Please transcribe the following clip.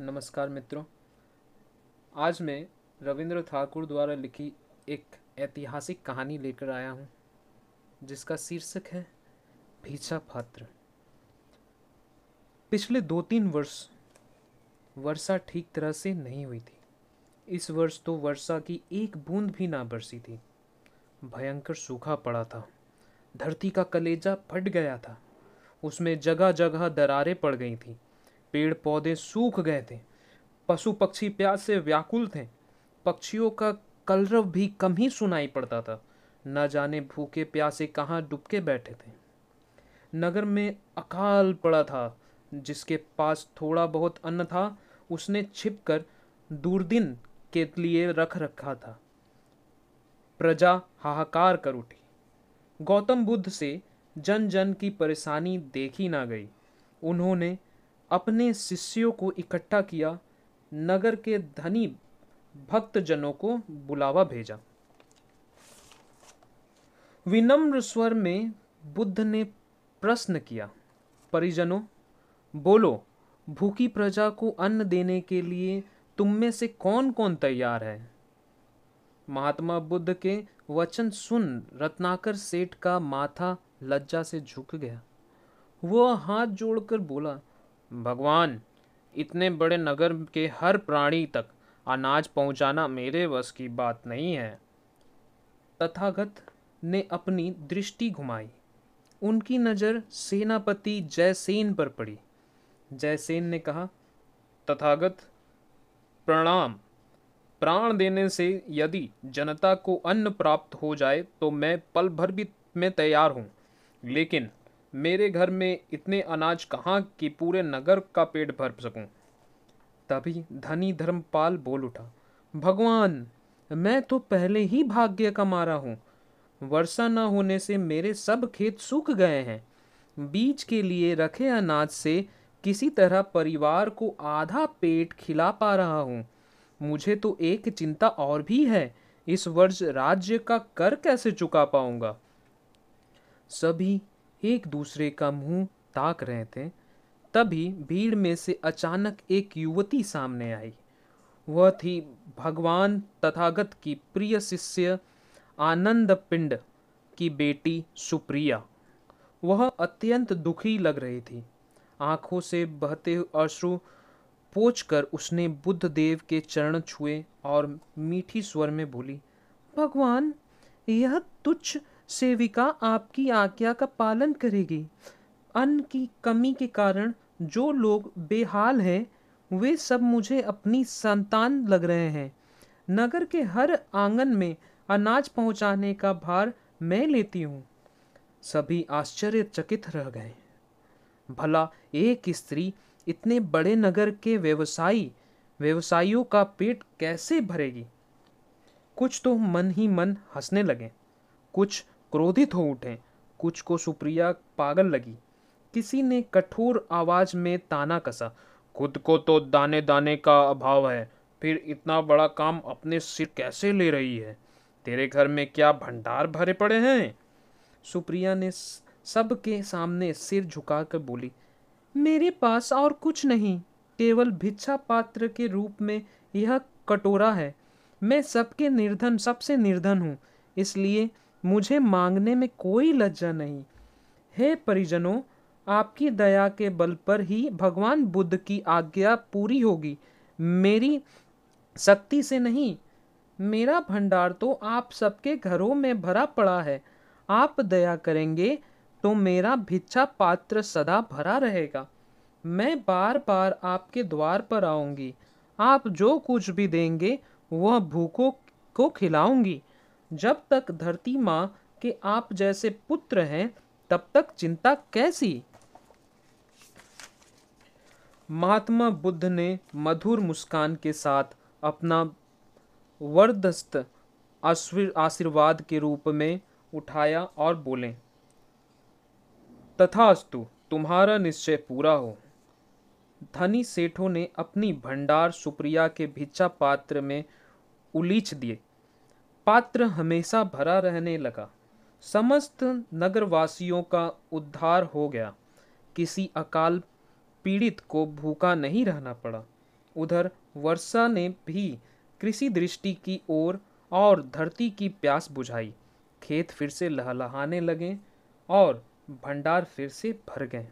नमस्कार मित्रों आज मैं रविंद्र ठाकुर द्वारा लिखी एक ऐतिहासिक कहानी लेकर आया हूँ जिसका शीर्षक है भीछा पात्र पिछले दो तीन वर्ष वर्षा ठीक तरह से नहीं हुई थी इस वर्ष तो वर्षा की एक बूंद भी ना बरसी थी भयंकर सूखा पड़ा था धरती का कलेजा फट गया था उसमें जगह जगह दरारें पड़ गई थीं पेड़ पौधे सूख गए थे पशु पक्षी प्यास से व्याकुल थे पक्षियों का कलरव भी कम ही सुनाई पड़ता था न जाने भूखे प्यासे कहाँ डुबके बैठे थे नगर में अकाल पड़ा था जिसके पास थोड़ा बहुत अन्न था उसने छिपकर दूरदिन के लिए रख रखा था प्रजा हाहाकार कर उठी गौतम बुद्ध से जन जन की परेशानी देखी ना गई उन्होंने अपने शिष्यों को इकट्ठा किया नगर के धनी भक्तजनों को बुलावा भेजा विनम्र स्वर में बुद्ध ने प्रश्न किया परिजनों बोलो भूखी प्रजा को अन्न देने के लिए तुम में से कौन कौन तैयार है महात्मा बुद्ध के वचन सुन रत्नाकर सेठ का माथा लज्जा से झुक गया वह हाथ जोड़कर बोला भगवान इतने बड़े नगर के हर प्राणी तक अनाज पहुंचाना मेरे वश की बात नहीं है तथागत ने अपनी दृष्टि घुमाई उनकी नज़र सेनापति जयसेन पर पड़ी जयसेन ने कहा तथागत प्रणाम प्राण देने से यदि जनता को अन्न प्राप्त हो जाए तो मैं पल भर भी में तैयार हूँ लेकिन मेरे घर में इतने अनाज कहाँ कि पूरे नगर का पेट भर सकूं तभी धनी धर्मपाल बोल उठा भगवान मैं तो पहले ही भाग्य का मारा हूँ वर्षा न होने से मेरे सब खेत सूख गए हैं बीज के लिए रखे अनाज से किसी तरह परिवार को आधा पेट खिला पा रहा हूँ मुझे तो एक चिंता और भी है इस वर्ष राज्य का कर कैसे चुका पाऊंगा सभी एक दूसरे का मुंह ताक रहे थे तभी भीड़ में से अचानक एक युवती सामने आई वह थी भगवान तथागत की प्रिय शिष्य आनंद पिंड की बेटी सुप्रिया वह अत्यंत दुखी लग रही थी आंखों से बहते अश्रु कर उसने बुद्ध देव के चरण छुए और मीठी स्वर में बोली भगवान यह तुच्छ सेविका आपकी आज्ञा का पालन करेगी अन्न की कमी के कारण जो लोग बेहाल हैं वे सब मुझे अपनी संतान लग रहे हैं नगर के हर आंगन में अनाज पहुंचाने का भार मैं लेती हूँ सभी आश्चर्यचकित रह गए भला एक स्त्री इतने बड़े नगर के व्यवसायी व्यवसायियों का पेट कैसे भरेगी कुछ तो मन ही मन हंसने लगे कुछ क्रोधित हो उठे कुछ को सुप्रिया पागल लगी किसी ने कठोर आवाज में ताना कसा खुद को तो दाने दाने का अभाव है फिर इतना बड़ा काम अपने सिर कैसे ले रही है तेरे घर में क्या भंडार भरे पड़े हैं सुप्रिया ने सबके सामने सिर झुकाकर बोली मेरे पास और कुछ नहीं केवल भिक्षा पात्र के रूप में यह कटोरा है मैं सबके निर्धन सबसे निर्धन हूँ इसलिए मुझे मांगने में कोई लज्जा नहीं हे परिजनों आपकी दया के बल पर ही भगवान बुद्ध की आज्ञा पूरी होगी मेरी शक्ति से नहीं मेरा भंडार तो आप सबके घरों में भरा पड़ा है आप दया करेंगे तो मेरा भिक्षा पात्र सदा भरा रहेगा मैं बार बार आपके द्वार पर आऊंगी आप जो कुछ भी देंगे वह भूखों को खिलाऊंगी जब तक धरती माँ के आप जैसे पुत्र हैं तब तक चिंता कैसी महात्मा बुद्ध ने मधुर मुस्कान के साथ अपना वर्दस्त आशीर्वाद के रूप में उठाया और बोले तथास्तु तुम्हारा निश्चय पूरा हो धनी सेठों ने अपनी भंडार सुप्रिया के भिक्षा पात्र में उलीच दिए पात्र हमेशा भरा रहने लगा समस्त नगरवासियों का उद्धार हो गया किसी अकाल पीड़ित को भूखा नहीं रहना पड़ा उधर वर्षा ने भी कृषि दृष्टि की ओर और धरती की प्यास बुझाई खेत फिर से लहलहाने लगे और भंडार फिर से भर गए